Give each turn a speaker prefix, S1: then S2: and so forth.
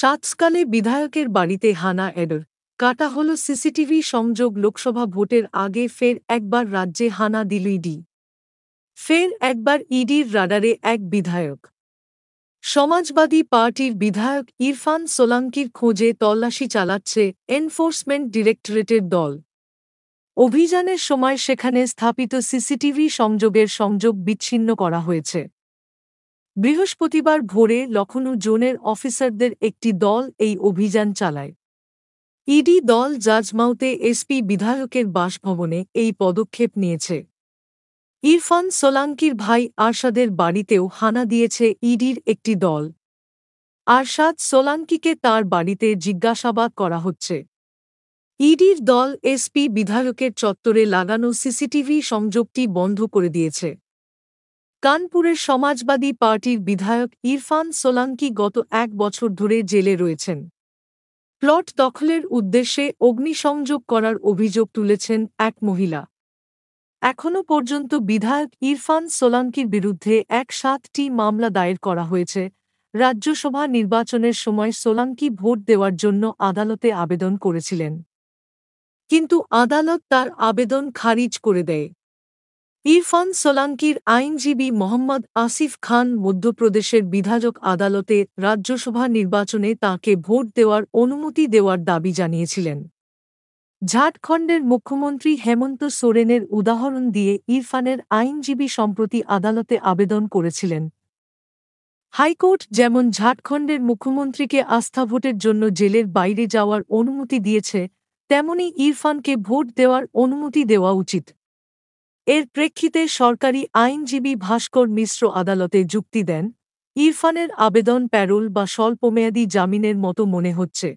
S1: সাতকালে বিধায়কের বাড়িতে হানা এডর কাটা হল সিসিটিভি সংযোগ লোকসভা ভোটের আগে ফের একবার রাজ্যে হানা দিল ইডি ফের একবার ইডির রাডারে এক বিধায়ক সমাজবাদী পার্টির বিধায়ক ইরফান সোলাঙ্কির খোঁজে তল্লাশি চালাচ্ছে এনফোর্সমেন্ট ডিরেক্টরেটের দল অভিযানের সময় সেখানে স্থাপিত সিসিটিভি সংযোগের সংযোগ বিচ্ছিন্ন করা হয়েছে বৃহস্পতিবার ভোরে লখনৌ জোনের অফিসারদের একটি দল এই অভিযান চালায় ইডি দল জাজমাউতে এসপি বিধায়কের বাসভবনে এই পদক্ষেপ নিয়েছে ইরফান সোলাঙ্কির ভাই আরশাদের বাড়িতেও হানা দিয়েছে ইডির একটি দল আরশাদ সোলাঙ্কিকে তার বাড়িতে জিজ্ঞাসাবাদ করা হচ্ছে ইডির দল এসপি বিধায়কের চত্বরে লাগানো সিসিটিভি সংযোগটি বন্ধ করে দিয়েছে কানপুরের সমাজবাদী পার্টির বিধায়ক ইরফান সোলাঙ্কি গত এক বছর ধরে জেলে রয়েছেন প্লট দখলের উদ্দেশ্যে অগ্নিসংযোগ করার অভিযোগ তুলেছেন এক মহিলা এখনও পর্যন্ত বিধায়ক ইরফান সোলাঙ্কির বিরুদ্ধে এক সাতটি মামলা দায়ের করা হয়েছে রাজ্যসভা নির্বাচনের সময় সোলাঙ্কি ভোট দেওয়ার জন্য আদালতে আবেদন করেছিলেন কিন্তু আদালত তার আবেদন খারিজ করে দেয় ইরফান সোলাঙ্কির আইনজীবী মোহাম্মদ আসিফ খান মধ্যপ্রদেশের বিধায়ক আদালতে রাজ্যসভা নির্বাচনে তাকে ভোট দেওয়ার অনুমতি দেওয়ার দাবি জানিয়েছিলেন ঝাড়খণ্ডের মুখ্যমন্ত্রী হেমন্ত সোরেনের উদাহরণ দিয়ে ইরফানের আইনজীবী সম্প্রতি আদালতে আবেদন করেছিলেন হাইকোর্ট যেমন ঝাড়খণ্ডের মুখ্যমন্ত্রীকে আস্থা ভোটের জন্য জেলের বাইরে যাওয়ার অনুমতি দিয়েছে তেমনি ইরফানকে ভোট দেওয়ার অনুমতি দেওয়া উচিত এর প্রেক্ষিতে সরকারি আইনজীবী ভাস্কর মিশ্র আদালতে যুক্তি দেন ইরফানের আবেদন প্যারোল বা স্বল্পমেয়াদী জামিনের মতো মনে হচ্ছে